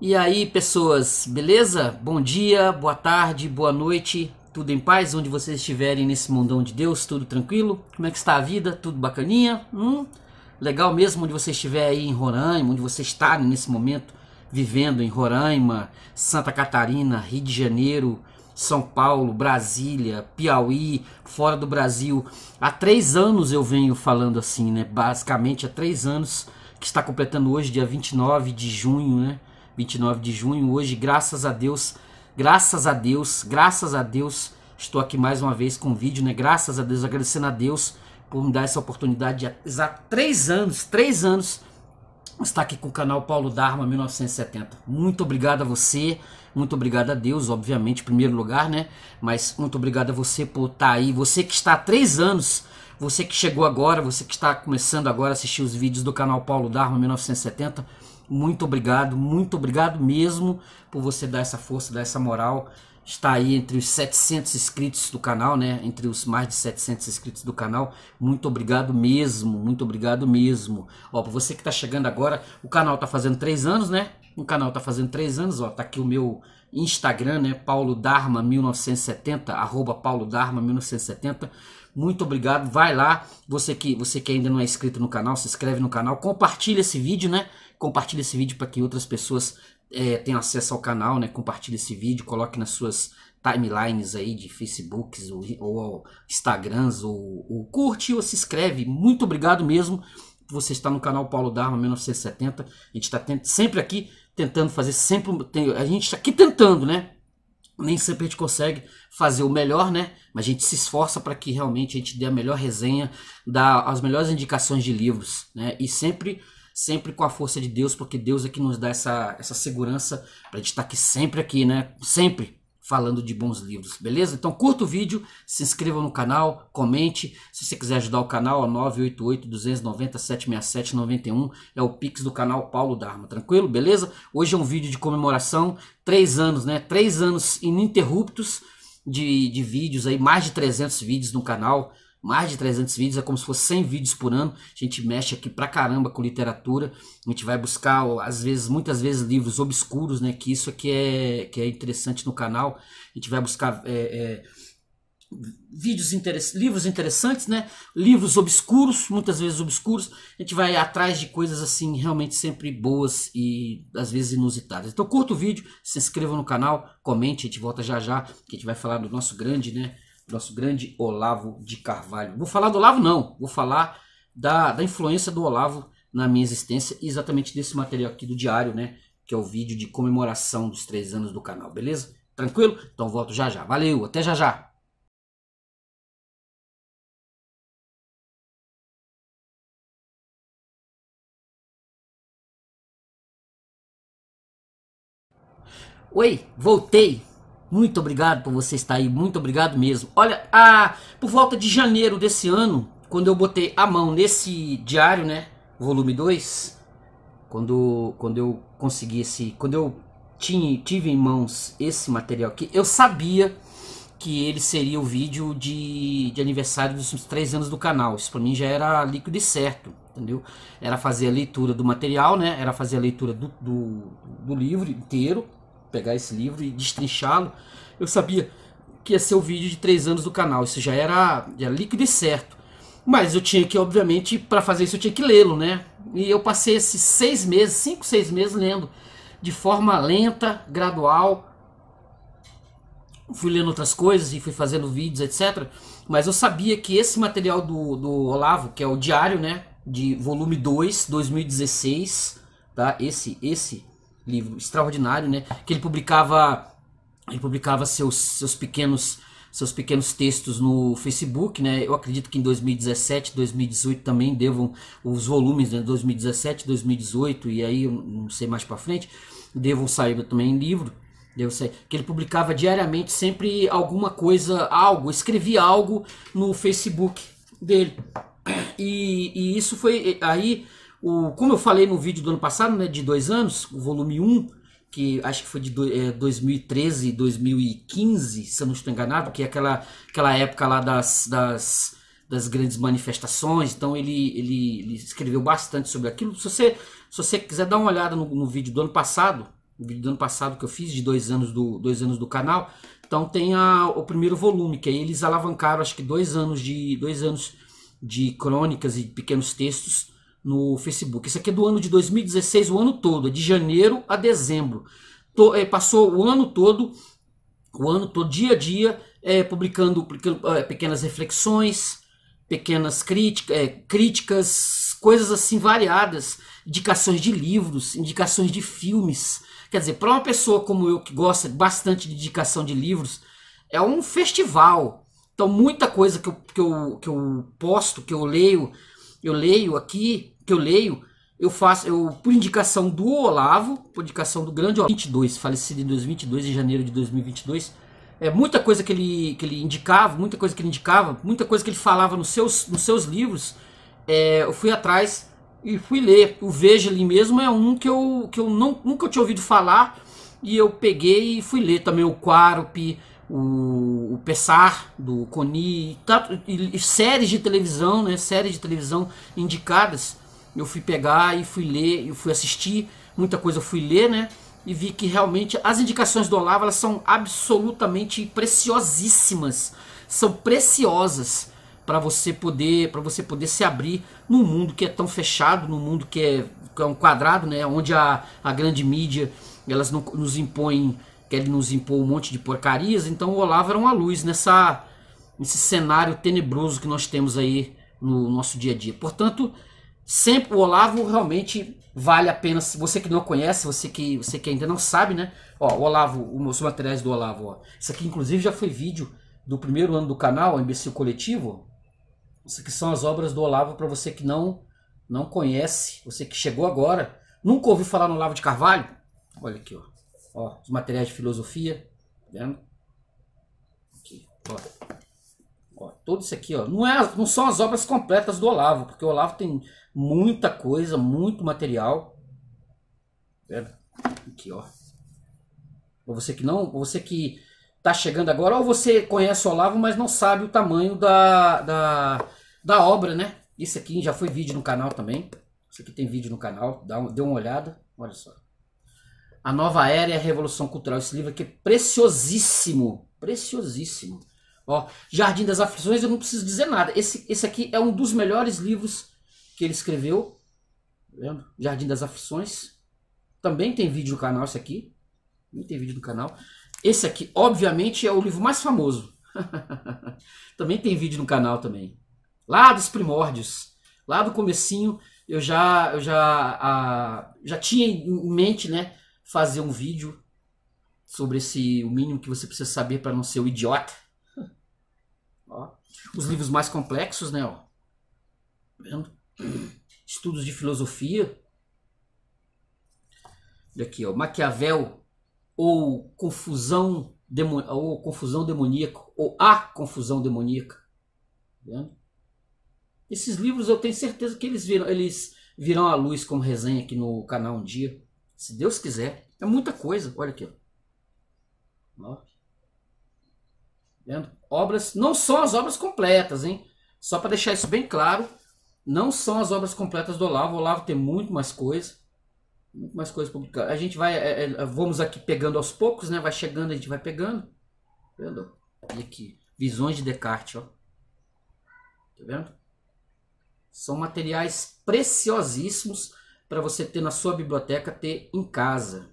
E aí, pessoas, beleza? Bom dia, boa tarde, boa noite, tudo em paz, onde vocês estiverem nesse mundão de Deus, tudo tranquilo? Como é que está a vida? Tudo bacaninha? Hum, legal mesmo onde você estiver aí em Roraima, onde você está nesse momento vivendo em Roraima, Santa Catarina, Rio de Janeiro, São Paulo, Brasília, Piauí, fora do Brasil. Há três anos eu venho falando assim, né? Basicamente há três anos, que está completando hoje, dia 29 de junho, né? 29 de junho. Hoje, graças a Deus, graças a Deus, graças a Deus, estou aqui mais uma vez com um vídeo, né? Graças a Deus, agradecendo a Deus por me dar essa oportunidade de há três anos, três anos, estar aqui com o canal Paulo Dharma 1970. Muito obrigado a você, muito obrigado a Deus, obviamente, em primeiro lugar, né? Mas muito obrigado a você por estar aí. Você que está há três anos, você que chegou agora, você que está começando agora a assistir os vídeos do canal Paulo Dharma 1970 muito obrigado, muito obrigado mesmo por você dar essa força, dar essa moral. Está aí entre os 700 inscritos do canal, né? Entre os mais de 700 inscritos do canal. Muito obrigado mesmo, muito obrigado mesmo. Ó, para você que está chegando agora, o canal tá fazendo 3 anos, né? O canal tá fazendo 3 anos, ó. Tá aqui o meu Instagram, né? Paulo Dharma 1970, arroba Paulo Dharma 1970. Muito obrigado. Vai lá, você que você que ainda não é inscrito no canal, se inscreve no canal, compartilha esse vídeo, né? Compartilha esse vídeo para que outras pessoas é, tenham acesso ao canal, né? Compartilha esse vídeo, coloque nas suas timelines aí de Facebooks ou, ou Instagrams ou, ou curte ou se inscreve. Muito obrigado mesmo você está no canal Paulo Dharma 1970. A gente está sempre aqui tentando fazer sempre. A gente está aqui tentando, né? nem sempre a gente consegue fazer o melhor, né? Mas a gente se esforça para que realmente a gente dê a melhor resenha, dá as melhores indicações de livros, né? E sempre, sempre com a força de Deus, porque Deus é que nos dá essa, essa segurança para a gente estar tá aqui sempre aqui, né? Sempre falando de bons livros, beleza? Então curta o vídeo, se inscreva no canal, comente. Se você quiser ajudar o canal, é 988-290-767-91. É o Pix do canal Paulo Dharma, tranquilo? Beleza? Hoje é um vídeo de comemoração, três anos, né? Três anos ininterruptos de, de vídeos aí, mais de 300 vídeos no canal mais de 300 vídeos, é como se fosse 100 vídeos por ano. A gente mexe aqui pra caramba com literatura. A gente vai buscar, às vezes, muitas vezes, livros obscuros, né? Que isso aqui é, que é interessante no canal. A gente vai buscar é, é, vídeos interess livros interessantes, né? Livros obscuros, muitas vezes obscuros. A gente vai atrás de coisas, assim, realmente sempre boas e, às vezes, inusitadas. Então, curta o vídeo, se inscreva no canal, comente. A gente volta já já, que a gente vai falar do nosso grande, né? nosso grande Olavo de Carvalho. Vou falar do Olavo, não, vou falar da, da influência do Olavo na minha existência, exatamente desse material aqui do diário, né? Que é o vídeo de comemoração dos três anos do canal, beleza? Tranquilo? Então volto já já. Valeu, até já já. Oi, voltei. Muito obrigado por você estar aí, muito obrigado mesmo. Olha, a, por volta de janeiro desse ano, quando eu botei a mão nesse diário, né, volume 2, quando, quando eu consegui esse, quando eu tinha, tive em mãos esse material aqui, eu sabia que ele seria o vídeo de, de aniversário dos três anos do canal. Isso para mim já era líquido e certo, entendeu? Era fazer a leitura do material, né? Era fazer a leitura do, do, do livro inteiro pegar esse livro e destrinchá-lo, eu sabia que ia ser o vídeo de três anos do canal. Isso já era, já líquido e certo. Mas eu tinha que, obviamente, para fazer isso eu tinha que lê-lo, né? E eu passei esses seis meses, cinco, seis meses lendo. De forma lenta, gradual. Fui lendo outras coisas e fui fazendo vídeos, etc. Mas eu sabia que esse material do, do Olavo, que é o diário, né? De volume 2, 2016, tá? Esse, esse livro extraordinário, né? Que ele publicava, ele publicava seus, seus pequenos seus pequenos textos no Facebook, né? Eu acredito que em 2017, 2018 também devam os volumes, né? 2017, 2018 e aí não sei mais para frente, devam sair também em livro. Devo sair, que ele publicava diariamente sempre alguma coisa, algo, escrevia algo no Facebook dele. E, e isso foi aí o, como eu falei no vídeo do ano passado, né, de dois anos, o volume 1, que acho que foi de do, é, 2013, 2015, se eu não estou enganado, que é aquela, aquela época lá das, das, das grandes manifestações, então ele, ele, ele, escreveu bastante sobre aquilo. Se você, se você quiser dar uma olhada no, no vídeo do ano passado, o vídeo do ano passado que eu fiz, de dois anos do, dois anos do canal, então tem a, o primeiro volume, que aí eles alavancaram acho que dois anos de, dois anos de crônicas e pequenos textos no Facebook. Isso aqui é do ano de 2016, o ano todo, é de janeiro a dezembro. Tô, é, passou o ano todo, o ano todo, dia a dia, é, publicando é, pequenas reflexões, pequenas crítica, é, críticas, coisas assim variadas, indicações de livros, indicações de filmes. Quer dizer, para uma pessoa como eu que gosta bastante de indicação de livros, é um festival. Então, muita coisa que eu, que eu, que eu posto, que eu leio, eu leio aqui, que eu leio, eu faço, eu por indicação do Olavo, por indicação do grande Olavo, 22, falecido em 2022, em janeiro de 2022, é muita coisa que ele, que ele indicava, muita coisa que ele indicava, muita coisa que ele falava nos seus, nos seus livros, é, eu fui atrás e fui ler. O Veja ali mesmo é um que eu, que eu não, nunca tinha ouvido falar e eu peguei e fui ler também o Quarup, o, o Pessar, do Coni, e, e, séries de televisão, né, séries de televisão indicadas, eu fui pegar e fui ler, e fui assistir, muita coisa eu fui ler, né, e vi que realmente as indicações do Olavo elas são absolutamente preciosíssimas, são preciosas para você poder para você poder se abrir num mundo que é tão fechado, num mundo que é, que é um quadrado, né, onde a, a grande mídia elas não, nos impõem ele nos impor um monte de porcarias, então o Olavo era uma luz nessa, nesse cenário tenebroso que nós temos aí no nosso dia a dia. Portanto, sempre o Olavo realmente vale a pena. Você que não conhece, você que, você que ainda não sabe, né? Ó, o Olavo, os materiais do Olavo, ó. Isso aqui, inclusive, já foi vídeo do primeiro ano do canal, o Imbecil Coletivo. Isso aqui são as obras do Olavo para você que não não conhece, você que chegou agora, nunca ouviu falar no Olavo de Carvalho. Olha aqui, ó. Ó, os materiais de filosofia, tá vendo? Aqui, ó. Ó, tudo isso aqui, ó, não, é, não são as obras completas do Olavo, porque o Olavo tem muita coisa, muito material. Tá aqui, ó. Ou você que não, você que tá chegando agora, ou você conhece o Olavo, mas não sabe o tamanho da, da, da obra, né? Isso aqui já foi vídeo no canal também. Isso aqui tem vídeo no canal, dá, dê uma olhada, olha só. A Nova Era e a Revolução Cultural. Esse livro aqui é preciosíssimo. Preciosíssimo. Ó, Jardim das Aflições, eu não preciso dizer nada. Esse, esse aqui é um dos melhores livros que ele escreveu. Jardim das Aflições. Também tem vídeo no canal esse aqui. Também tem vídeo no canal. Esse aqui, obviamente, é o livro mais famoso. também tem vídeo no canal também. Lá dos primórdios, lá do comecinho, eu já eu já a, ah, já tinha em mente, né, fazer um vídeo sobre esse o mínimo que você precisa saber para não ser o idiota. Ó. Os livros mais complexos, né? Ó. Tá vendo? Estudos de filosofia. E aqui, ó, Maquiavel ou confusão demon, ou confusão demoníaca ou a confusão demoníaca. Tá vendo? Esses livros eu tenho certeza que eles viram, eles virão à luz como resenha aqui no canal um dia. Se Deus quiser. É muita coisa. Olha aqui. Ó. Vendo? Obras, não são as obras completas, hein? Só para deixar isso bem claro, não são as obras completas do Olavo. O Olavo tem muito mais coisa. Muito mais coisa publicada. A gente vai, é, é, vamos aqui pegando aos poucos, né? Vai chegando, a gente vai pegando. Vendo? E aqui, visões de Descartes, ó. Tá vendo? São materiais preciosíssimos para você ter na sua biblioteca, ter em casa.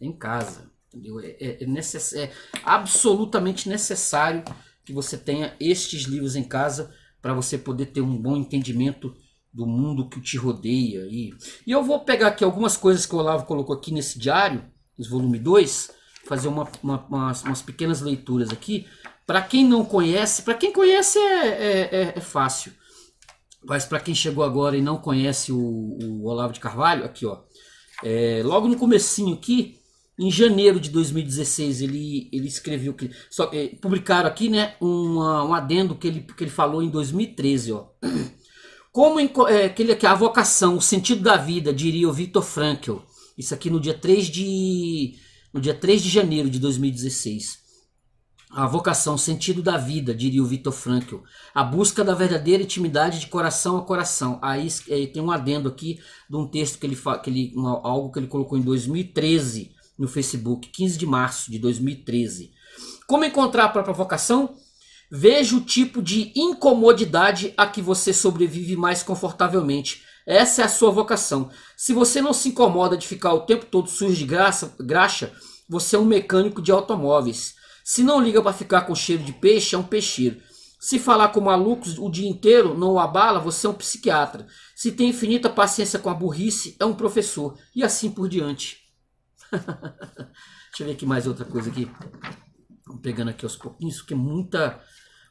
Em casa. Entendeu? É, é, é, é absolutamente necessário que você tenha estes livros em casa para você poder ter um bom entendimento do mundo que te rodeia. E, e eu vou pegar aqui algumas coisas que o Olavo colocou aqui nesse diário, no volume 2, fazer uma, uma, umas, umas, pequenas leituras aqui. Para quem não conhece, para quem conhece é, é, é, é fácil. Mas para quem chegou agora e não conhece o, o Olavo de Carvalho, aqui ó, é, logo no comecinho aqui, em janeiro de 2016 ele, ele escreveu que só é, publicaram aqui né um um adendo que ele, que ele falou em 2013 ó como em, é, que ele que a vocação o sentido da vida diria o Victor Frankl isso aqui no dia 3 de no dia 3 de janeiro de 2016 a vocação, sentido da vida, diria o Vitor Frankl. A busca da verdadeira intimidade de coração a coração. Aí é, tem um adendo aqui de um texto que ele, que ele um, algo que ele colocou em 2013 no Facebook, 15 de março de 2013. Como encontrar a própria vocação? Veja o tipo de incomodidade a que você sobrevive mais confortavelmente. Essa é a sua vocação. Se você não se incomoda de ficar o tempo todo sujo de graça, graxa, você é um mecânico de automóveis. Se não liga para ficar com cheiro de peixe, é um peixeiro. Se falar com malucos o dia inteiro não o abala, você é um psiquiatra. Se tem infinita paciência com a burrice, é um professor. E assim por diante. Deixa eu ver aqui mais outra coisa aqui. Vamos pegando aqui aos pouquinhos, porque muita,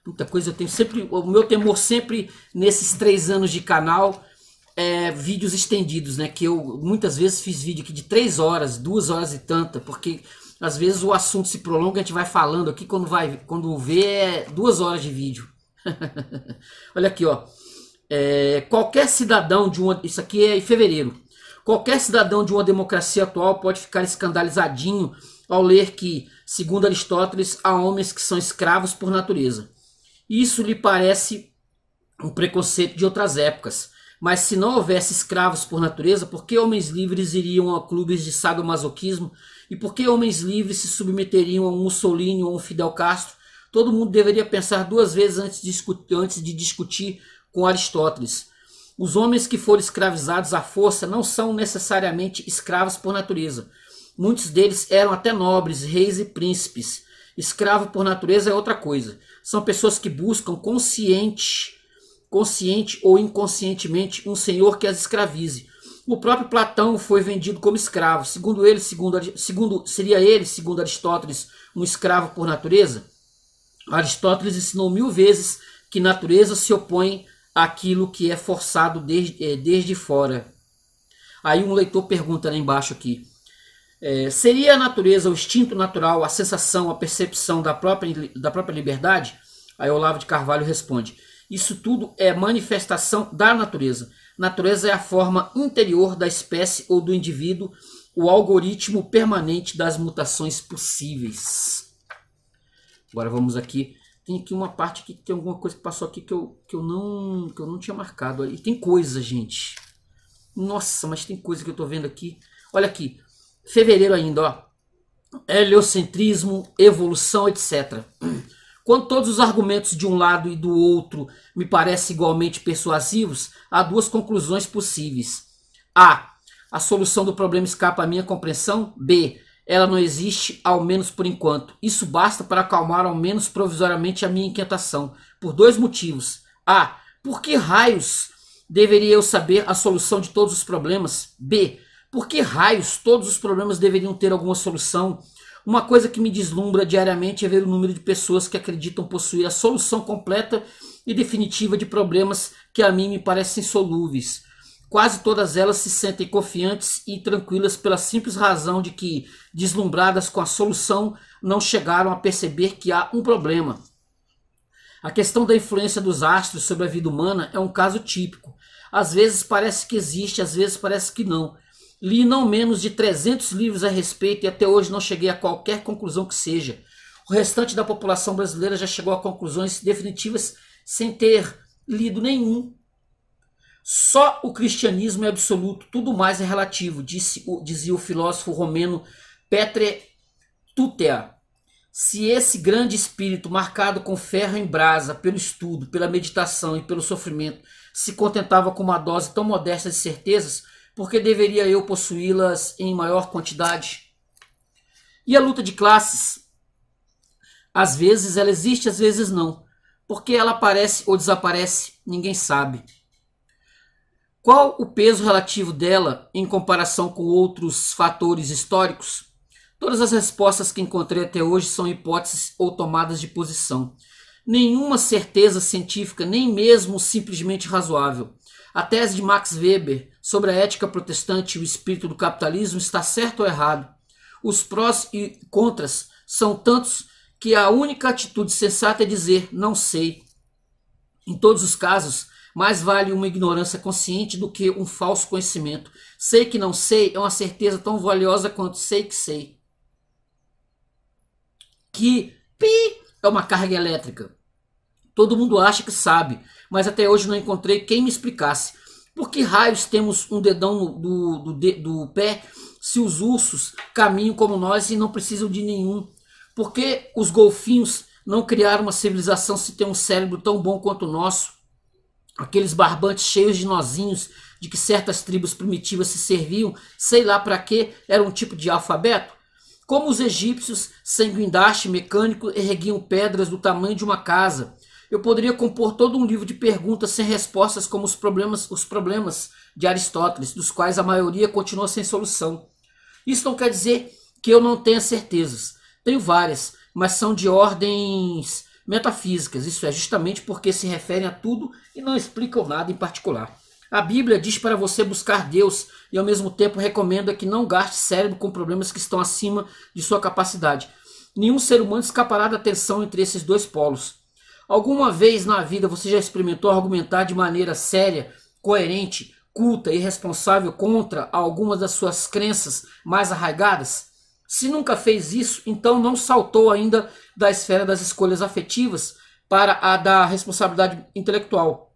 muita coisa. Eu tenho sempre. O meu temor sempre, nesses três anos de canal, é vídeos estendidos, né? Que eu muitas vezes fiz vídeo aqui de três horas, duas horas e tanta, porque às vezes o assunto se prolonga, a gente vai falando aqui, quando, vai, quando vê é duas horas de vídeo. Olha aqui, ó. É, qualquer cidadão de uma. Isso aqui é em fevereiro. Qualquer cidadão de uma democracia atual pode ficar escandalizadinho ao ler que, segundo Aristóteles, há homens que são escravos por natureza. Isso lhe parece um preconceito de outras épocas, mas se não houvesse escravos por natureza, por que homens livres iriam a clubes de sadomasoquismo? E por que homens livres se submeteriam a um Mussolini ou um Fidel Castro? Todo mundo deveria pensar duas vezes antes de, discutir, antes de discutir com Aristóteles. Os homens que foram escravizados à força não são necessariamente escravos por natureza. Muitos deles eram até nobres, reis e príncipes. Escravo por natureza é outra coisa. São pessoas que buscam consciente consciente ou inconscientemente, um senhor que as escravize. O próprio Platão foi vendido como escravo. Segundo ele, segundo, segundo, seria ele, segundo Aristóteles, um escravo por natureza? Aristóteles ensinou mil vezes que natureza se opõe àquilo que é forçado desde, eh, desde fora. Aí um leitor pergunta lá embaixo aqui. É, seria a natureza, o instinto natural, a sensação, a percepção da própria, da própria liberdade? Aí Olavo de Carvalho responde. Isso tudo é manifestação da natureza. Natureza é a forma interior da espécie ou do indivíduo, o algoritmo permanente das mutações possíveis. Agora vamos aqui. Tem aqui uma parte que tem alguma coisa que passou aqui que eu, que eu, não, que eu não tinha marcado. E tem coisa, gente. Nossa, mas tem coisa que eu estou vendo aqui. Olha aqui. Fevereiro ainda, ó. Heliocentrismo, evolução, etc. Quando todos os argumentos de um lado e do outro me parecem igualmente persuasivos, há duas conclusões possíveis. A. A solução do problema escapa à minha compreensão. B. Ela não existe, ao menos por enquanto. Isso basta para acalmar, ao menos provisoriamente, a minha inquietação. Por dois motivos. A. Por que raios deveria eu saber a solução de todos os problemas? B. Por que raios todos os problemas deveriam ter alguma solução? Uma coisa que me deslumbra diariamente é ver o número de pessoas que acreditam possuir a solução completa e definitiva de problemas que a mim me parecem solúveis. Quase todas elas se sentem confiantes e tranquilas pela simples razão de que, deslumbradas com a solução, não chegaram a perceber que há um problema. A questão da influência dos astros sobre a vida humana é um caso típico. Às vezes parece que existe, às vezes parece que não. Li não menos de 300 livros a respeito e até hoje não cheguei a qualquer conclusão que seja. O restante da população brasileira já chegou a conclusões definitivas sem ter lido nenhum. Só o cristianismo é absoluto, tudo mais é relativo, disse, dizia o filósofo romeno Petre Tutea. Se esse grande espírito, marcado com ferro em brasa, pelo estudo, pela meditação e pelo sofrimento, se contentava com uma dose tão modesta de certezas, porque deveria eu possuí-las em maior quantidade? E a luta de classes? Às vezes ela existe, às vezes não, porque ela aparece ou desaparece, ninguém sabe. Qual o peso relativo dela em comparação com outros fatores históricos? Todas as respostas que encontrei até hoje são hipóteses ou tomadas de posição. Nenhuma certeza científica, nem mesmo simplesmente razoável. A tese de Max Weber sobre a ética protestante e o espírito do capitalismo está certo ou errado. Os prós e contras são tantos que a única atitude sensata é dizer não sei. Em todos os casos, mais vale uma ignorância consciente do que um falso conhecimento. Sei que não sei é uma certeza tão valiosa quanto sei que sei. Que pi é uma carga elétrica. Todo mundo acha que sabe, mas até hoje não encontrei quem me explicasse. Por que raios temos um dedão do, do, do pé se os ursos caminham como nós e não precisam de nenhum? Por que os golfinhos não criaram uma civilização se tem um cérebro tão bom quanto o nosso? Aqueles barbantes cheios de nozinhos de que certas tribos primitivas se serviam, sei lá para quê, era um tipo de alfabeto? Como os egípcios, sem guindaste mecânico, erguiam pedras do tamanho de uma casa? eu poderia compor todo um livro de perguntas sem respostas como os problemas, os problemas de Aristóteles, dos quais a maioria continua sem solução. Isso não quer dizer que eu não tenha certezas. Tenho várias, mas são de ordens metafísicas. Isso é justamente porque se referem a tudo e não explicam nada em particular. A Bíblia diz para você buscar Deus e ao mesmo tempo recomenda que não gaste cérebro com problemas que estão acima de sua capacidade. Nenhum ser humano escapará da tensão entre esses dois polos. Alguma vez na vida você já experimentou argumentar de maneira séria, coerente, culta e responsável contra algumas das suas crenças mais arraigadas? Se nunca fez isso, então não saltou ainda da esfera das escolhas afetivas para a da responsabilidade intelectual.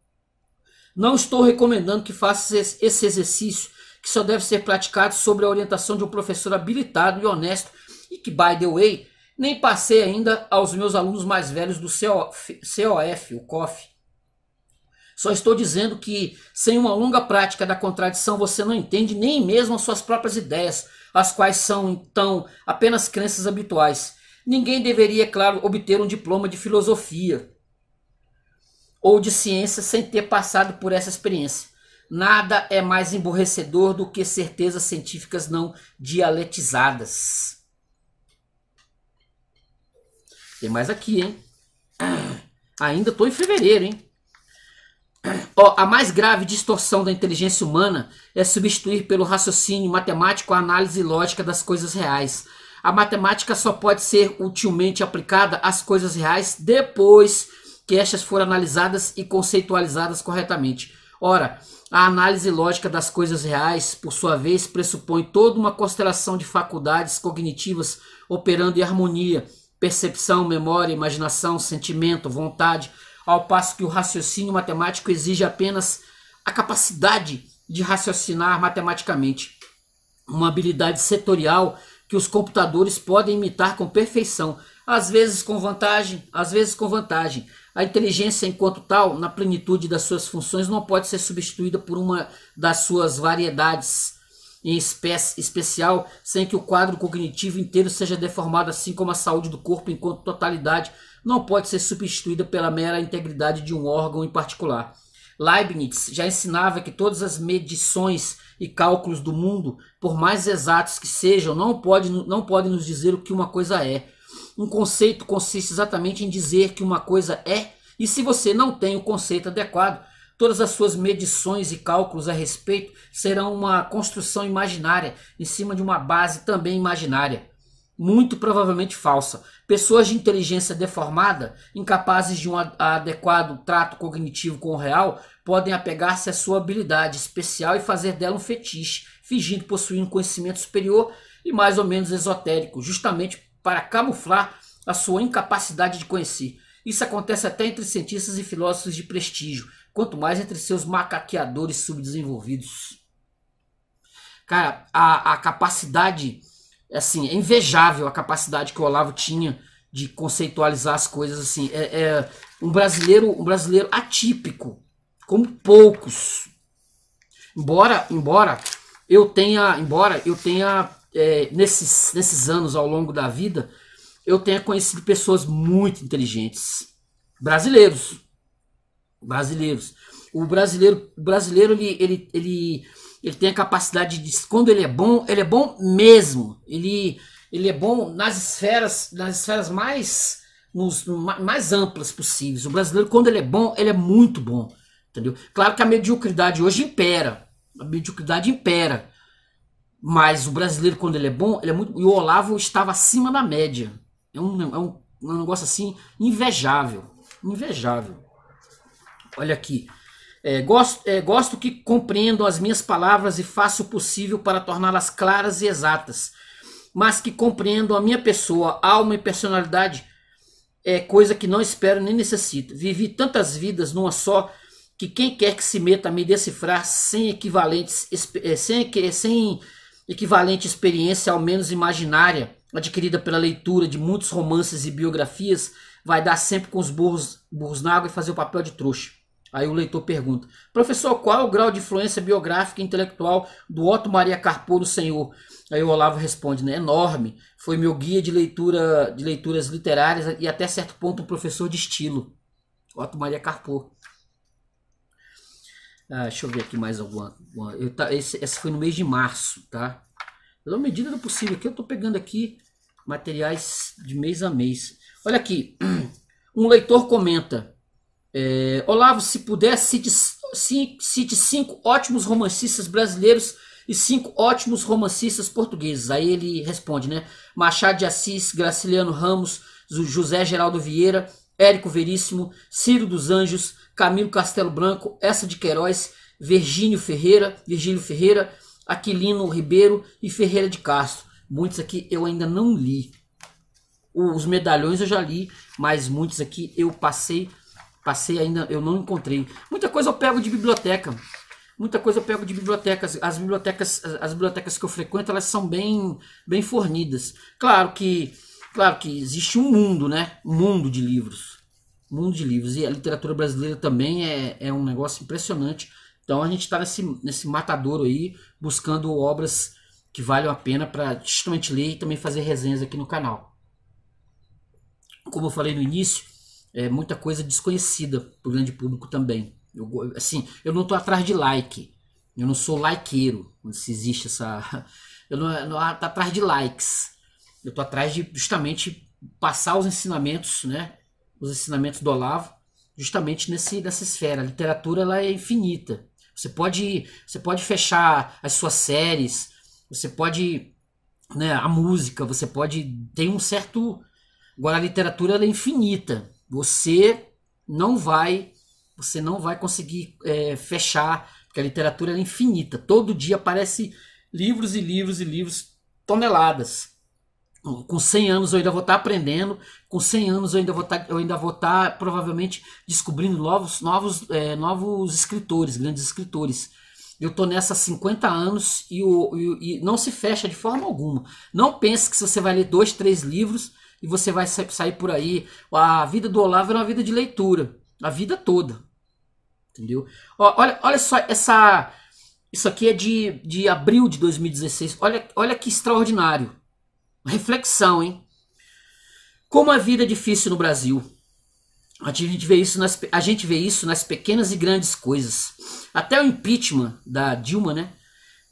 Não estou recomendando que faça esse exercício, que só deve ser praticado sobre a orientação de um professor habilitado e honesto, e que, by the way, nem passei ainda aos meus alunos mais velhos do COF, COF o COF. Só estou dizendo que sem uma longa prática da contradição você não entende nem mesmo as suas próprias ideias, as quais são então apenas crenças habituais. Ninguém deveria, é claro, obter um diploma de filosofia ou de ciência sem ter passado por essa experiência. Nada é mais emborrecedor do que certezas científicas não dialetizadas. Tem mais aqui, hein? Ainda tô em fevereiro, hein? Ó, a mais grave distorção da inteligência humana é substituir pelo raciocínio matemático a análise lógica das coisas reais. A matemática só pode ser utilmente aplicada às coisas reais depois que estas forem analisadas e conceitualizadas corretamente. Ora, a análise lógica das coisas reais, por sua vez, pressupõe toda uma constelação de faculdades cognitivas operando em harmonia percepção, memória, imaginação, sentimento, vontade, ao passo que o raciocínio matemático exige apenas a capacidade de raciocinar matematicamente, uma habilidade setorial que os computadores podem imitar com perfeição, às vezes com vantagem, às vezes com vantagem. A inteligência, enquanto tal, na plenitude das suas funções, não pode ser substituída por uma das suas variedades em espécie especial, sem que o quadro cognitivo inteiro seja deformado, assim como a saúde do corpo enquanto totalidade não pode ser substituída pela mera integridade de um órgão em particular. Leibniz já ensinava que todas as medições e cálculos do mundo, por mais exatos que sejam, não, podem não podem nos dizer o que uma coisa é. Um conceito consiste exatamente em dizer que uma coisa é, e se você não tem o conceito adequado, Todas as suas medições e cálculos a respeito serão uma construção imaginária em cima de uma base também imaginária, muito provavelmente falsa. Pessoas de inteligência deformada, incapazes de um adequado trato cognitivo com o real, podem apegar-se à sua habilidade especial e fazer dela um fetiche, fingindo possuir um conhecimento superior e mais ou menos esotérico, justamente para camuflar a sua incapacidade de conhecer. Isso acontece até entre cientistas e filósofos de prestígio, quanto mais entre seus macaqueadores subdesenvolvidos. Cara, a, a capacidade, assim, é invejável a capacidade que o Olavo tinha de conceitualizar as coisas assim. É, é um brasileiro, um brasileiro atípico, como poucos. Embora, embora eu tenha, embora eu tenha é, nesses, nesses anos ao longo da vida, eu tenha conhecido pessoas muito inteligentes, brasileiros, brasileiros. O brasileiro, o brasileiro ele, ele, ele, ele tem a capacidade de, quando ele é bom, ele é bom mesmo. Ele, ele é bom nas esferas, nas esferas mais, nos, mais amplas possíveis. O brasileiro, quando ele é bom, ele é muito bom. Entendeu? Claro que a mediocridade hoje impera. A mediocridade impera. Mas o brasileiro, quando ele é bom, ele é muito. E o Olavo estava acima da média. É um, é um, um negócio assim invejável. Invejável. Olha aqui. É, gosto, é, gosto que compreendam as minhas palavras e faço o possível para torná-las claras e exatas, mas que compreendam a minha pessoa, alma e personalidade, é coisa que não espero nem necessito. Vivi tantas vidas numa só que quem quer que se meta a me decifrar sem equivalentes, é, sem, é, sem equivalente experiência, ao menos imaginária, adquirida pela leitura de muitos romances e biografias, vai dar sempre com os burros, burros na água e fazer o papel de trouxa. Aí o leitor pergunta: Professor, qual é o grau de influência biográfica e intelectual do Otto Maria Carpo no Senhor? Aí o Olavo responde: né, Enorme. Foi meu guia de leitura de leituras literárias e até certo ponto um professor de estilo. Otto Maria Carpo. Ah, deixa eu ver aqui mais alguma. alguma. Eu, tá, esse, esse foi no mês de março, tá? Pela medida do possível aqui, eu estou pegando aqui materiais de mês a mês. Olha aqui, um leitor comenta: é, Olavo, se puder, cite, cite cinco ótimos romancistas brasileiros e cinco ótimos romancistas portugueses. Aí ele responde, né? Machado de Assis, Graciliano Ramos, José Geraldo Vieira, Érico Veríssimo, Ciro dos Anjos, Camilo Castelo Branco, Essa de Queiroz, Virgínio Ferreira, Virgílio Ferreira, Aquilino Ribeiro e Ferreira de Castro. Muitos aqui eu ainda não li. Os medalhões eu já li, mas muitos aqui eu passei Passei ainda, eu não encontrei. Muita coisa eu pego de biblioteca. Muita coisa eu pego de bibliotecas. As bibliotecas, as bibliotecas que eu frequento, elas são bem, bem fornidas. Claro que, claro que existe um mundo, né? Um mundo de livros. Mundo de livros. E a literatura brasileira também é, é um negócio impressionante. Então a gente está nesse, nesse matadouro aí, buscando obras que valham a pena para justamente ler e também fazer resenhas aqui no canal. Como eu falei no início, é, muita coisa desconhecida para o grande público também. Eu, assim, eu não estou atrás de like. Eu não sou likeiro, se existe essa. Eu não, estou atrás de likes. Eu estou atrás de justamente passar os ensinamentos, né? Os ensinamentos do Olavo, justamente nesse, nessa esfera. A literatura ela é infinita. Você pode, você pode fechar as suas séries, você pode, né, a música, você pode tem um certo agora a literatura ela é infinita você não vai você não vai conseguir é, fechar, porque a literatura é infinita. Todo dia aparece livros e livros e livros, toneladas. Com 100 anos eu ainda vou estar aprendendo, com 100 anos eu ainda vou estar, eu ainda vou estar provavelmente descobrindo novos, novos, é, novos escritores, grandes escritores. Eu estou nessa há 50 anos e, o, e, e não se fecha de forma alguma. Não pense que se você vai ler dois, três livros, e você vai sair por aí. A vida do Olavo era é uma vida de leitura, a vida toda. Entendeu? Olha, olha só essa. Isso aqui é de, de abril de 2016. Olha, olha que extraordinário. Reflexão, hein? Como a vida é difícil no Brasil. A gente, vê isso nas, a gente vê isso nas pequenas e grandes coisas. Até o impeachment da Dilma, né?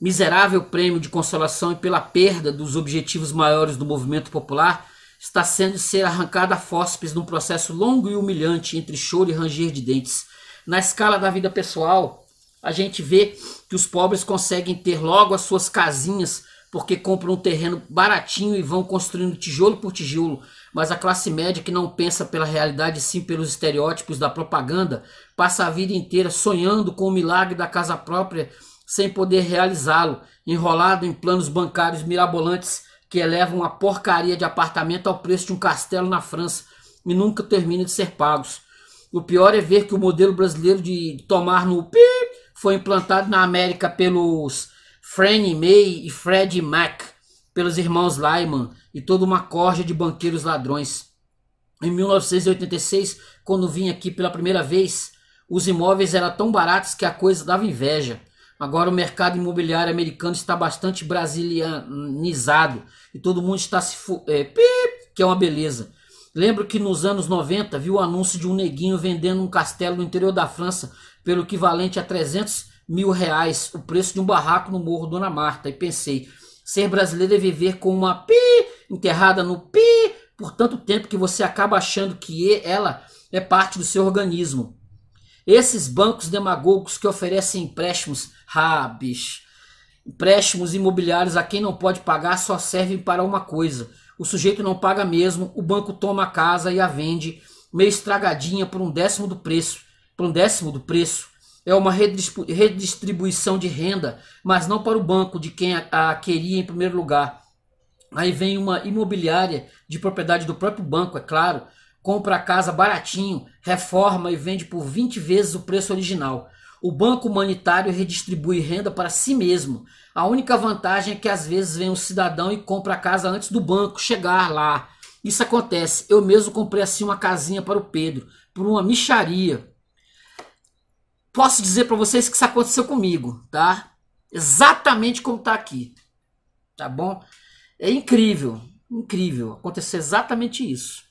Miserável prêmio de consolação e pela perda dos objetivos maiores do movimento popular, está sendo ser arrancada a num processo longo e humilhante entre choro e ranger de dentes. Na escala da vida pessoal, a gente vê que os pobres conseguem ter logo as suas casinhas porque compram um terreno baratinho e vão construindo tijolo por tijolo, mas a classe média que não pensa pela realidade, sim pelos estereótipos da propaganda, passa a vida inteira sonhando com o milagre da casa própria sem poder realizá-lo, enrolado em planos bancários mirabolantes que elevam uma porcaria de apartamento ao preço de um castelo na França e nunca terminam de ser pagos. O pior é ver que o modelo brasileiro de tomar no pi foi implantado na América pelos Franny May e Fred Mac, pelos irmãos Lyman e toda uma corja de banqueiros ladrões. Em 1986, quando vim aqui pela primeira vez, os imóveis eram tão baratos que a coisa dava inveja. Agora o mercado imobiliário americano está bastante brasilianizado e todo mundo está se. Fu é, pip, que é uma beleza. Lembro que nos anos 90 vi o anúncio de um neguinho vendendo um castelo no interior da França pelo equivalente a 300 mil reais, o preço de um barraco no Morro Dona Marta. E pensei, ser brasileiro é viver com uma pi enterrada no pi por tanto tempo que você acaba achando que ela é parte do seu organismo. Esses bancos demagogos que oferecem empréstimos, ah, bicho, empréstimos imobiliários a quem não pode pagar só servem para uma coisa. O sujeito não paga mesmo, o banco toma a casa e a vende meio estragadinha por um décimo do preço. Por um décimo do preço. É uma redistribuição de renda, mas não para o banco de quem a queria em primeiro lugar. Aí vem uma imobiliária de propriedade do próprio banco, é claro, compra a casa baratinho, reforma e vende por 20 vezes o preço original. O banco humanitário redistribui renda para si mesmo. A única vantagem é que às vezes vem um cidadão e compra a casa antes do banco chegar lá. Isso acontece. Eu mesmo comprei assim uma casinha para o Pedro, por uma micharia. Posso dizer para vocês que isso aconteceu comigo, tá? Exatamente como tá aqui. Tá bom? É incrível, incrível. Aconteceu exatamente isso.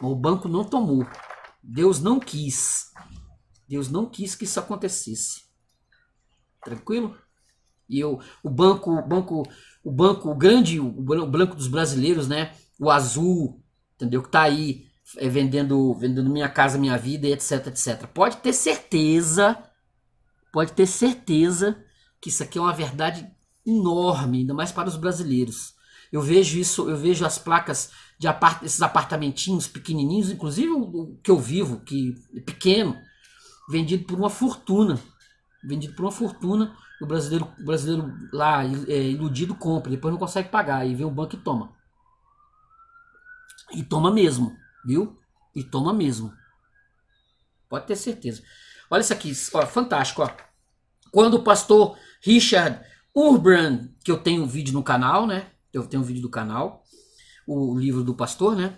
O banco não tomou. Deus não quis. Deus não quis que isso acontecesse. Tranquilo? E eu, o banco, o banco, o banco grande, o banco dos brasileiros, né? O azul, entendeu? Que tá aí é, vendendo, vendendo minha casa, minha vida, etc, etc. Pode ter certeza, pode ter certeza que isso aqui é uma verdade enorme, ainda mais para os brasileiros. Eu vejo isso, eu vejo as placas de apart esses apartamentinhos pequenininhos, inclusive o, que eu vivo, que é pequeno, vendido por uma fortuna. Vendido por uma fortuna, o brasileiro, o brasileiro lá é, iludido compra, depois não consegue pagar, aí vem o banco e toma. E toma mesmo, viu? E toma mesmo. Pode ter certeza. Olha isso aqui, ó, fantástico. Ó. Quando o pastor Richard Urban, que eu tenho um vídeo no canal, né? Eu tenho um vídeo do canal o livro do pastor, né?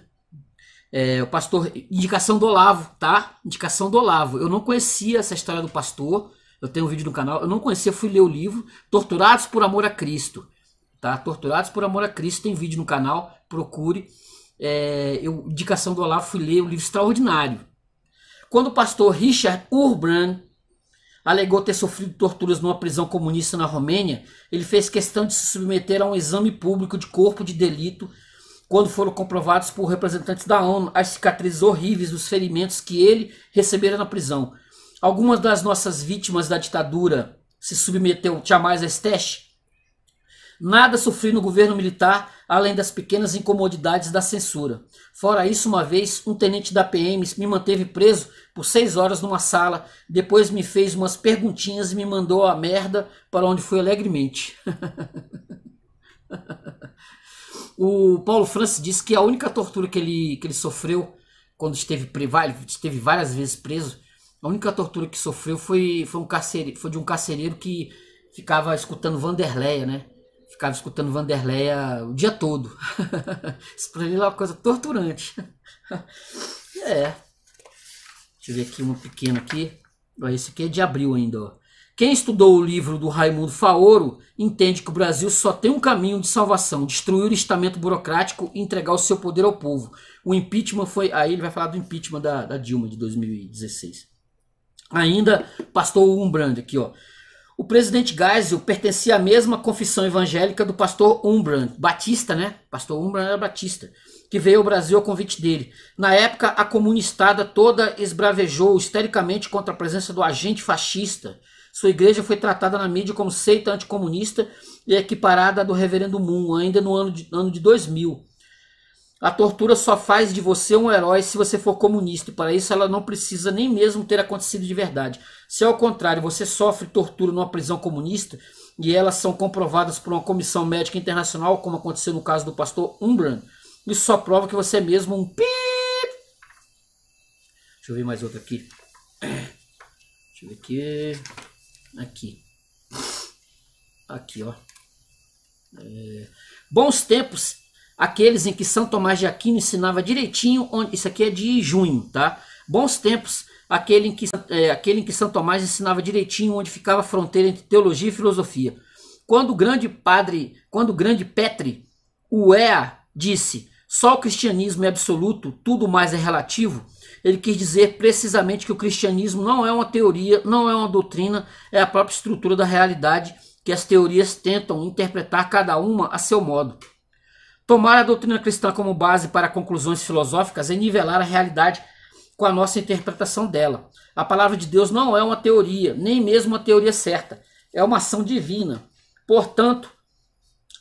É, o pastor, indicação do Olavo, tá? Indicação do Olavo. Eu não conhecia essa história do pastor. Eu tenho um vídeo no canal. Eu não conhecia, fui ler o livro Torturados por Amor a Cristo, tá? Torturados por Amor a Cristo. Tem vídeo no canal, procure. É, eu, indicação do Olavo, fui ler um livro extraordinário. Quando o pastor Richard Urban alegou ter sofrido torturas numa prisão comunista na Romênia, ele fez questão de se submeter a um exame público de corpo de delito quando foram comprovados por representantes da ONU as cicatrizes horríveis dos ferimentos que ele recebera na prisão. Algumas das nossas vítimas da ditadura se submeteu jamais a esse teste? Nada sofri no governo militar, além das pequenas incomodidades da censura. Fora isso, uma vez, um tenente da PM me manteve preso por seis horas numa sala, depois me fez umas perguntinhas e me mandou a merda para onde fui alegremente. O Paulo Francis disse que a única tortura que ele, que ele sofreu quando esteve, esteve várias vezes preso, a única tortura que sofreu foi, foi, um carcereiro, foi de um carcereiro que ficava escutando Vanderleia, né? Ficava escutando Vanderleia o dia todo. Isso pra ele é uma coisa torturante. é. Deixa eu ver aqui uma pequena aqui. Esse aqui é de abril ainda, ó. Quem estudou o livro do Raimundo Faoro entende que o Brasil só tem um caminho de salvação: destruir o estamento burocrático e entregar o seu poder ao povo. O impeachment foi. Aí ele vai falar do impeachment da, da Dilma de 2016. Ainda, pastor Umbrand, aqui, ó. O presidente Geisel pertencia à mesma confissão evangélica do pastor Umbrand, batista, né? Pastor Umbrand era batista, que veio ao Brasil ao convite dele. Na época, a comunistada toda esbravejou histericamente contra a presença do agente fascista sua igreja foi tratada na mídia como seita anticomunista e equiparada à do reverendo Moon, ainda no ano de, ano de 2000. A tortura só faz de você um herói se você for comunista, e para isso ela não precisa nem mesmo ter acontecido de verdade. Se ao contrário você sofre tortura numa prisão comunista e elas são comprovadas por uma comissão médica internacional, como aconteceu no caso do pastor Umbran, isso só prova que você é mesmo um pi. Deixa eu ver mais outro aqui. Deixa eu ver aqui. Aqui. Aqui, ó. É... Bons tempos, aqueles em que São Tomás de Aquino ensinava direitinho, onde... isso aqui é de junho, tá? Bons tempos, aquele em, que, é, aquele em que São Tomás ensinava direitinho onde ficava a fronteira entre teologia e filosofia. Quando o grande padre, quando o grande Petri, Uéa disse: só o cristianismo é absoluto, tudo mais é relativo ele quis dizer precisamente que o cristianismo não é uma teoria, não é uma doutrina, é a própria estrutura da realidade que as teorias tentam interpretar cada uma a seu modo. Tomar a doutrina cristã como base para conclusões filosóficas é nivelar a realidade com a nossa interpretação dela. A palavra de Deus não é uma teoria, nem mesmo uma teoria certa, é uma ação divina. Portanto,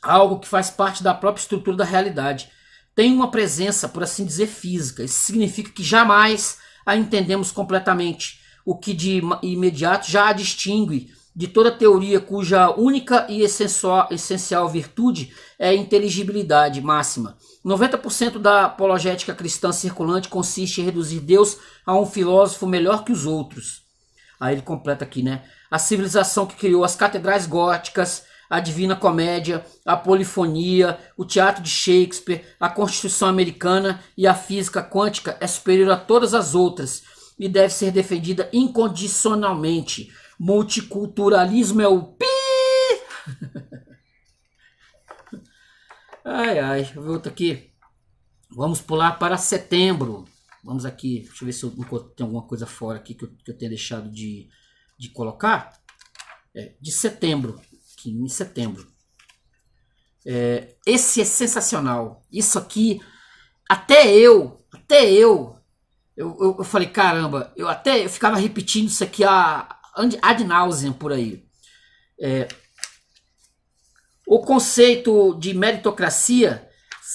algo que faz parte da própria estrutura da realidade tem uma presença, por assim dizer, física. Isso significa que jamais a entendemos completamente, o que de imediato já a distingue de toda teoria cuja única e essencial virtude é a inteligibilidade máxima. 90% da apologética cristã circulante consiste em reduzir Deus a um filósofo melhor que os outros. Aí ele completa aqui, né? A civilização que criou as catedrais góticas, a Divina Comédia, a Polifonia, o Teatro de Shakespeare, a Constituição Americana e a Física Quântica é superior a todas as outras e deve ser defendida incondicionalmente. Multiculturalismo é o pi! Ai, ai, volta aqui. Vamos pular para setembro. Vamos aqui, deixa eu ver se eu tem alguma coisa fora aqui que eu, que eu tenha deixado de, de colocar. É, de setembro que em setembro. É, esse é sensacional. Isso aqui, até eu, até eu, eu, eu, eu falei, caramba, eu até eu ficava repetindo isso aqui a, ad nauseam por aí. É, o conceito de meritocracia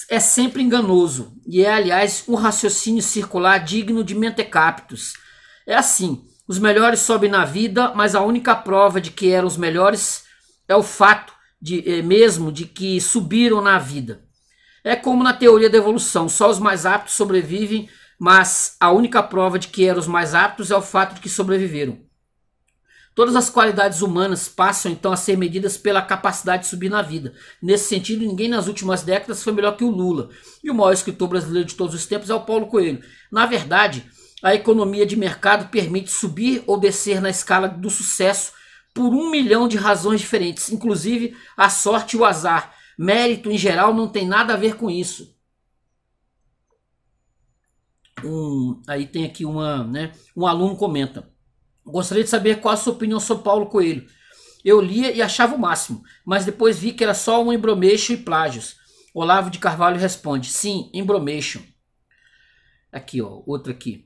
é sempre enganoso e é, aliás, um raciocínio circular digno de mentecaptos. É assim: os melhores sobem na vida, mas a única prova de que eram os melhores é o fato de é, mesmo de que subiram na vida. É como na teoria da evolução, só os mais aptos sobrevivem, mas a única prova de que eram os mais aptos é o fato de que sobreviveram. Todas as qualidades humanas passam então a ser medidas pela capacidade de subir na vida. Nesse sentido, ninguém nas últimas décadas foi melhor que o Lula. E o maior escritor brasileiro de todos os tempos é o Paulo Coelho. Na verdade, a economia de mercado permite subir ou descer na escala do sucesso por um milhão de razões diferentes, inclusive a sorte e o azar. Mérito em geral não tem nada a ver com isso. Um, aí tem aqui uma, né, um aluno comenta. Gostaria de saber qual a sua opinião sobre Paulo Coelho. Eu lia e achava o máximo, mas depois vi que era só um embromeixo e plágios. Olavo de Carvalho responde: sim, embromeixo. Aqui, ó, outro aqui.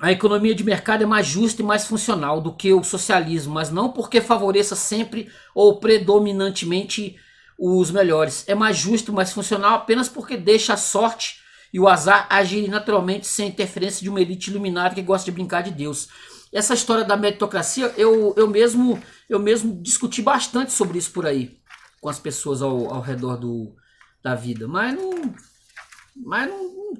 A economia de mercado é mais justa e mais funcional do que o socialismo, mas não porque favoreça sempre ou predominantemente os melhores. É mais justo, mais funcional apenas porque deixa a sorte e o azar agirem naturalmente sem interferência de uma elite iluminada que gosta de brincar de Deus. Essa história da meritocracia, eu, eu mesmo eu mesmo discuti bastante sobre isso por aí, com as pessoas ao, ao redor do, da vida, mas não mas não,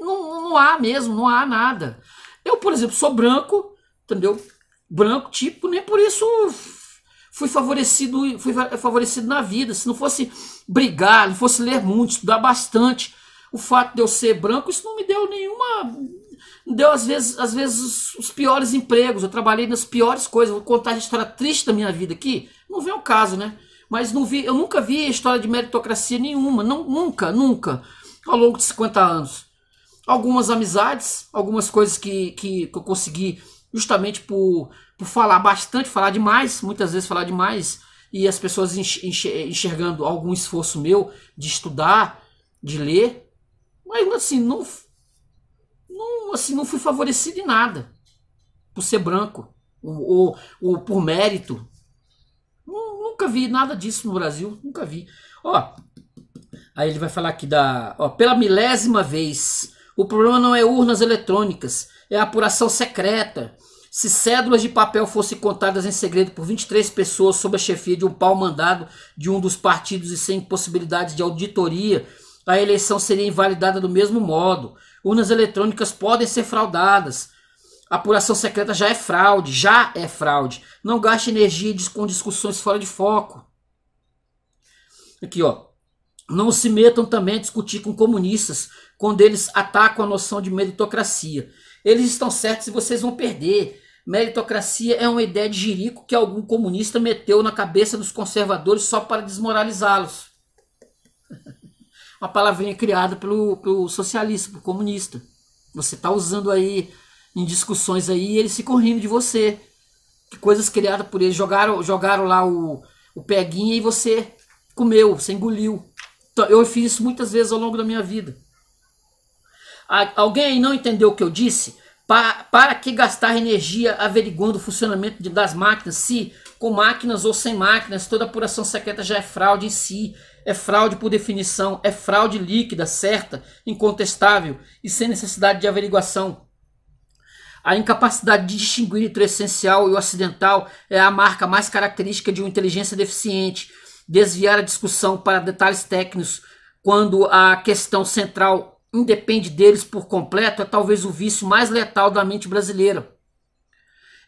não, não há mesmo, não há nada. Eu, por exemplo, sou branco, entendeu? Branco, tipo, nem por isso fui favorecido, fui favorecido na vida. Se não fosse brigar, não fosse ler muito, estudar bastante, o fato de eu ser branco, isso não me deu nenhuma. Deu às vezes, às vezes os, piores empregos. Eu trabalhei nas piores coisas. Vou contar a história triste da minha vida aqui. Não vem o caso, né? Mas não vi, eu nunca vi história de meritocracia nenhuma. Não, nunca, nunca. Ao longo de 50 anos algumas amizades, algumas coisas que, que, que eu consegui justamente por, por falar bastante, falar demais, muitas vezes falar demais, e as pessoas enxergando algum esforço meu de estudar, de ler, mas assim, não, não, assim, não fui favorecido em nada por ser branco ou, ou, ou por mérito. Nunca vi nada disso no Brasil, nunca vi. Ó, aí ele vai falar aqui da, ó, pela milésima vez o problema não é urnas eletrônicas, é apuração secreta. Se cédulas de papel fossem contadas em segredo por 23 pessoas sob a chefia de um pau mandado de um dos partidos e sem possibilidades de auditoria, a eleição seria invalidada do mesmo modo. Urnas eletrônicas podem ser fraudadas. apuração secreta já é fraude, já é fraude. Não gaste energia com discussões fora de foco. Aqui, ó. Não se metam também a discutir com comunistas quando eles atacam a noção de meritocracia. Eles estão certos e vocês vão perder. Meritocracia é uma ideia de jirico que algum comunista meteu na cabeça dos conservadores só para desmoralizá-los. uma palavrinha criada pelo, pelo socialista, pelo comunista. Você está usando aí em discussões aí e eles ficam rindo de você. Que coisas criadas por eles. Jogaram, jogaram lá o, o peguinha e você comeu, você engoliu. Então, eu fiz isso muitas vezes ao longo da minha vida. Alguém não entendeu o que eu disse? Para, para que gastar energia averiguando o funcionamento de, das máquinas, se com máquinas ou sem máquinas, toda apuração secreta já é fraude em si, é fraude por definição, é fraude líquida, certa, incontestável e sem necessidade de averiguação. A incapacidade de distinguir entre o essencial e o acidental é a marca mais característica de uma inteligência deficiente. Desviar a discussão para detalhes técnicos quando a questão central independe deles por completo é talvez o vício mais letal da mente brasileira.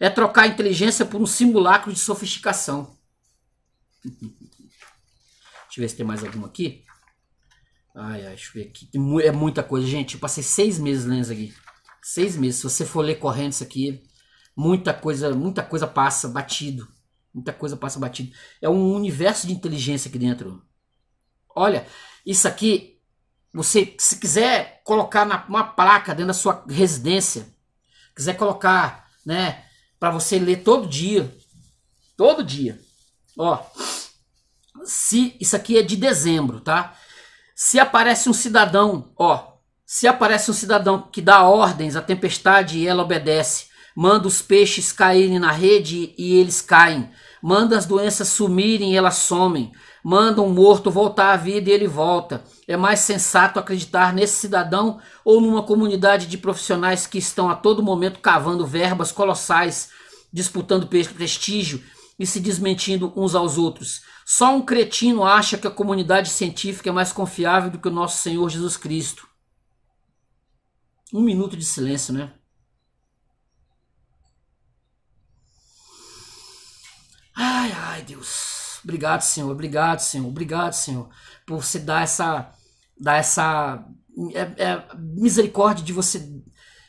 É trocar inteligência por um simulacro de sofisticação. Deixa eu ver se tem mais alguma aqui. Ai, ai, deixa eu ver aqui. é muita coisa, gente. Eu passei seis meses lendo isso aqui. Seis meses. Se você for ler correndo isso aqui, muita coisa, muita coisa passa batido. Muita coisa passa batido. É um universo de inteligência aqui dentro. Olha, isso aqui você, se quiser colocar na, uma placa dentro da sua residência, quiser colocar, né, para você ler todo dia, todo dia. Ó, se isso aqui é de dezembro, tá? Se aparece um cidadão, ó, se aparece um cidadão que dá ordens à tempestade e ela obedece, manda os peixes caírem na rede e eles caem, manda as doenças sumirem e elas somem, manda um morto voltar à vida e ele volta. É mais sensato acreditar nesse cidadão ou numa comunidade de profissionais que estão a todo momento cavando verbas colossais, disputando prestígio e se desmentindo uns aos outros. Só um cretino acha que a comunidade científica é mais confiável do que o nosso Senhor Jesus Cristo. Um minuto de silêncio, né? Ai, ai, Deus. Obrigado, Senhor. Obrigado, Senhor. Obrigado, Senhor, por você dar essa, dar essa é, é, misericórdia de você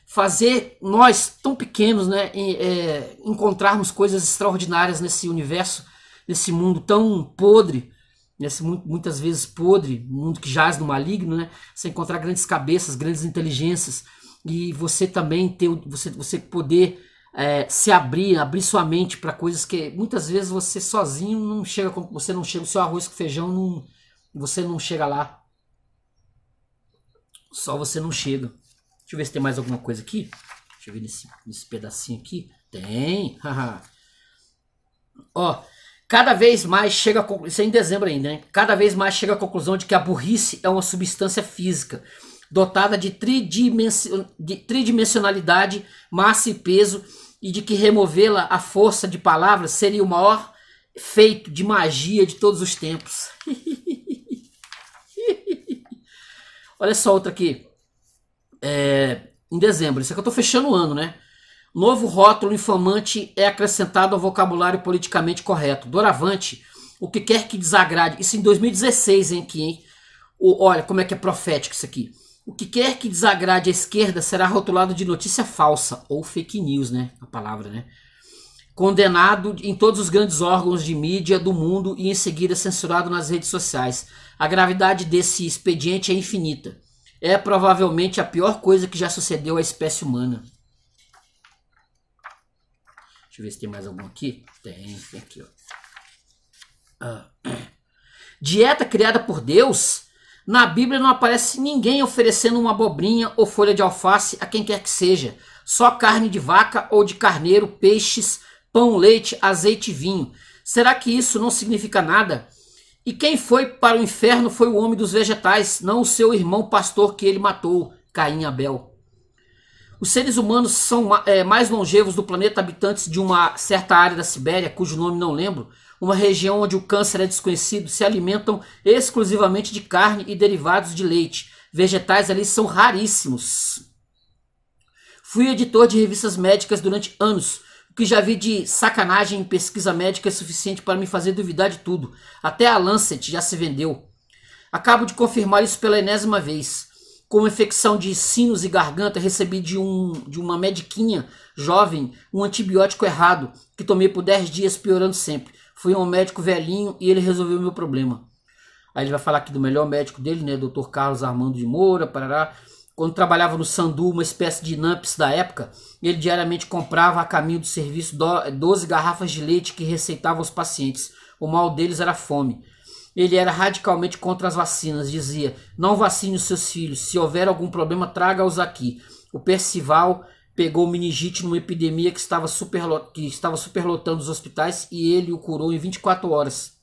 fazer nós tão pequenos, né, é, encontrarmos coisas extraordinárias nesse universo, nesse mundo tão podre, nesse muitas vezes podre, mundo que jaz no maligno, né? Você encontrar grandes cabeças, grandes inteligências e você também ter, você, você poder é, se abrir, abrir sua mente para coisas que muitas vezes você sozinho não chega, você não chega, o seu arroz com feijão não, você não chega lá. Só você não chega. Deixa eu ver se tem mais alguma coisa aqui. Deixa eu ver nesse, nesse pedacinho aqui. Tem. Ó, cada vez mais chega a, isso é em dezembro ainda, né? Cada vez mais chega à conclusão de que a burrice é uma substância física dotada de, tridimension, de tridimensionalidade, massa e peso e de que removê-la à força de palavras seria o maior feito de magia de todos os tempos. Olha só outra aqui. É, em dezembro, isso aqui eu estou fechando o ano, né? Novo rótulo infamante é acrescentado ao vocabulário politicamente correto. Doravante, o que quer que desagrade. Isso em 2016, hein, que hein? O, olha como é que é profético isso aqui. O que quer que desagrade a esquerda será rotulado de notícia falsa ou fake news, né? A palavra, né? Condenado em todos os grandes órgãos de mídia do mundo e em seguida censurado nas redes sociais. A gravidade desse expediente é infinita. É provavelmente a pior coisa que já sucedeu à espécie humana. Deixa eu ver se tem mais algum aqui. Tem, tem aqui, ó. Ah. Dieta criada por Deus na Bíblia não aparece ninguém oferecendo uma abobrinha ou folha de alface a quem quer que seja. Só carne de vaca ou de carneiro, peixes, pão, leite, azeite e vinho. Será que isso não significa nada? E quem foi para o inferno foi o homem dos vegetais, não o seu irmão pastor que ele matou, Caim Abel. Os seres humanos são eh, mais longevos do planeta, habitantes de uma certa área da Sibéria, cujo nome não lembro, uma região onde o câncer é desconhecido, se alimentam exclusivamente de carne e derivados de leite. Vegetais ali são raríssimos. Fui editor de revistas médicas durante anos, o que já vi de sacanagem em pesquisa médica é suficiente para me fazer duvidar de tudo. Até a Lancet já se vendeu. Acabo de confirmar isso pela enésima vez. Com infecção de sinos e garganta, recebi de, um, de uma mediquinha jovem um antibiótico errado, que tomei por 10 dias, piorando sempre. Fui a um médico velhinho e ele resolveu meu problema. Aí ele vai falar aqui do melhor médico dele, né? Dr. Carlos Armando de Moura, parará. Quando trabalhava no Sandu, uma espécie de Namps da época, ele diariamente comprava a caminho do serviço 12 garrafas de leite que receitava os pacientes. O mal deles era fome. Ele era radicalmente contra as vacinas, dizia: Não vacine os seus filhos, se houver algum problema, traga-os aqui. O Percival pegou meningite numa epidemia que estava, super, que estava superlotando os hospitais e ele o curou em 24 horas.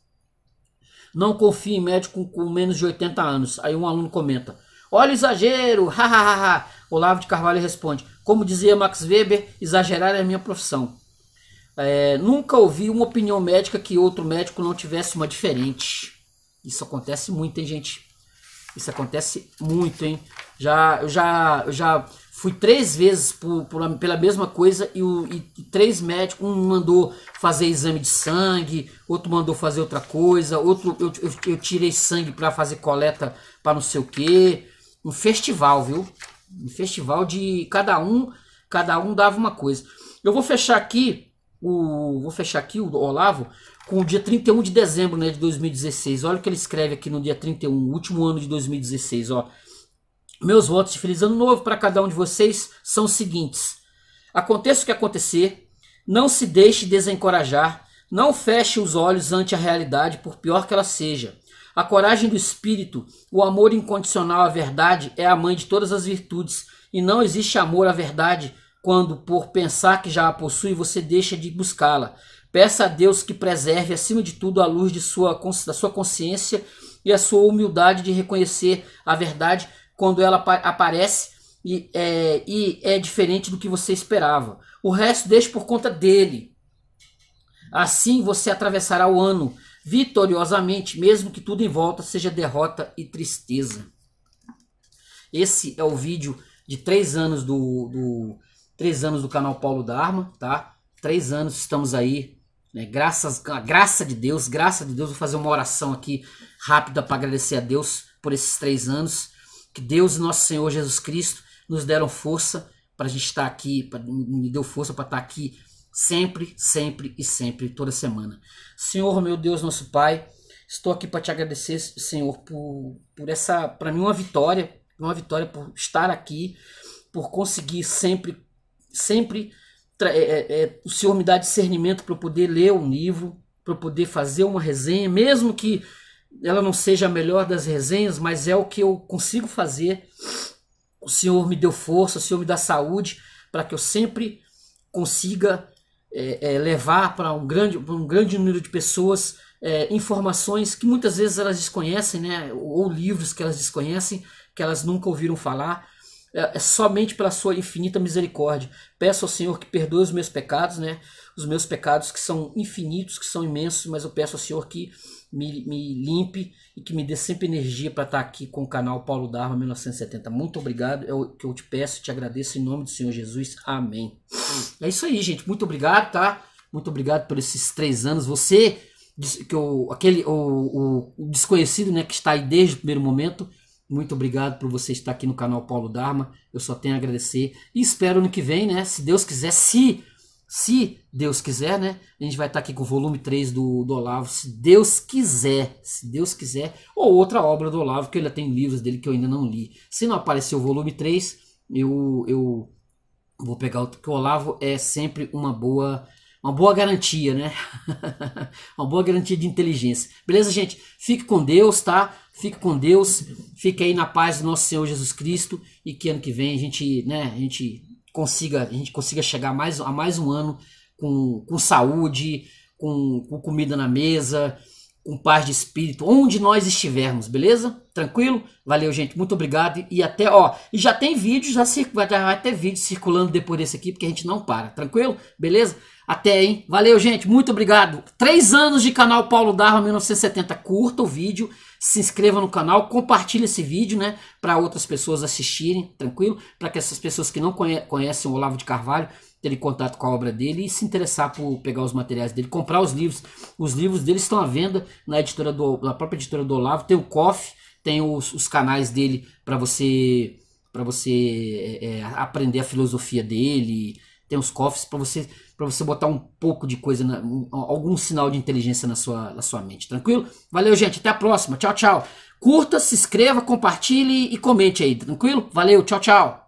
Não confie em médico com menos de 80 anos. Aí um aluno comenta: Olha o exagero, hahaha. Olavo de Carvalho responde: Como dizia Max Weber, exagerar é minha profissão. É, nunca ouvi uma opinião médica que outro médico não tivesse uma diferente. Isso acontece muito, hein, gente? Isso acontece muito, hein? Já, eu já, eu já fui três vezes por, por, pela mesma coisa e, o, e, três médicos, um mandou fazer exame de sangue, outro mandou fazer outra coisa, outro eu, eu, eu tirei sangue para fazer coleta para não sei o que, um festival, viu? Um festival de cada um, cada um dava uma coisa. Eu vou fechar aqui o vou fechar aqui o Olavo com o dia 31 de dezembro, né, de 2016. Olha o que ele escreve aqui no dia 31, último ano de 2016, ó. Meus votos de Feliz Ano Novo para cada um de vocês são os seguintes. Aconteça o que acontecer, não se deixe desencorajar, não feche os olhos ante a realidade, por pior que ela seja. A coragem do espírito, o amor incondicional à verdade é a mãe de todas as virtudes, e não existe amor à verdade quando, por pensar que já a possui, você deixa de buscá-la. Peça a Deus que preserve, acima de tudo, a luz de sua, da sua consciência e a sua humildade de reconhecer a verdade quando ela aparece e é, e é diferente do que você esperava. O resto deixe por conta dele. Assim você atravessará o ano vitoriosamente, mesmo que tudo em volta seja derrota e tristeza. Esse é o vídeo de três anos do, do três anos do canal Paulo Dharma, tá? Três anos estamos aí, né? Graças a graça de Deus, graça de Deus, vou fazer uma oração aqui rápida para agradecer a Deus por esses três anos que Deus e nosso Senhor Jesus Cristo nos deram força para a gente estar tá aqui, pra, me deu força para estar tá aqui sempre, sempre e sempre, toda semana. Senhor, meu Deus, nosso Pai, estou aqui para te agradecer, Senhor, por, por essa, para mim, uma vitória, uma vitória por estar aqui, por conseguir sempre, sempre, é, é, é, o Senhor me dá discernimento para eu poder ler um livro, para eu poder fazer uma resenha, mesmo que ela não seja a melhor das resenhas, mas é o que eu consigo fazer. O Senhor me deu força, o Senhor me dá saúde para que eu sempre consiga é, é, levar para um grande, um grande número de pessoas é, informações que muitas vezes elas desconhecem, né? ou livros que elas desconhecem, que elas nunca ouviram falar. É, é, somente pela sua infinita misericórdia. Peço ao Senhor que perdoe os meus pecados, né? Os meus pecados que são infinitos, que são imensos, mas eu peço ao Senhor que me, me limpe e que me dê sempre energia para estar tá aqui com o canal Paulo Dharma 1970. Muito obrigado, é o que eu te peço, te agradeço em nome do Senhor Jesus. Amém. É isso aí, gente. Muito obrigado, tá? Muito obrigado por esses três anos. Você, que eu, aquele, o, o desconhecido, né, que está aí desde o primeiro momento, muito obrigado por você estar aqui no canal Paulo Dharma. Eu só tenho a agradecer. E espero no que vem, né? Se Deus quiser, se se Deus quiser, né? A gente vai estar tá aqui com o volume 3 do, do Olavo, se Deus quiser, se Deus quiser, ou outra obra do Olavo, que ele tem livros dele que eu ainda não li. Se não aparecer o volume 3, eu, eu vou pegar outro, porque o Olavo é sempre uma boa uma boa garantia, né? uma boa garantia de inteligência. Beleza, gente? Fique com Deus, tá? Fique com Deus. Fique aí na paz do nosso Senhor Jesus Cristo e que ano que vem a gente, né, a gente consiga, a gente consiga chegar mais, a mais um ano com, com saúde, com, com comida na mesa, com paz de espírito, onde nós estivermos, beleza? Tranquilo? Valeu, gente. Muito obrigado e até, ó, e já tem vídeo, já, circula, já vai ter vídeo circulando depois desse aqui, porque a gente não para. Tranquilo? Beleza? Até, hein? Valeu, gente. Muito obrigado. Três anos de canal Paulo Darwin 1970. Curta o vídeo se inscreva no canal, compartilhe esse vídeo, né, para outras pessoas assistirem, tranquilo, para que essas pessoas que não conhe conhecem o Olavo de Carvalho terem contato com a obra dele e se interessar por pegar os materiais dele, comprar os livros. Os livros dele estão à venda na editora do, na própria editora do Olavo, tem o COF, tem os, os canais dele para você para você é, é, aprender a filosofia dele, tem os cofres para você para você botar um pouco de coisa, na, um, algum sinal de inteligência na sua, na sua mente, tranquilo? Valeu, gente, até a próxima, tchau, tchau. Curta, se inscreva, compartilhe e comente aí, tranquilo? Valeu, tchau, tchau.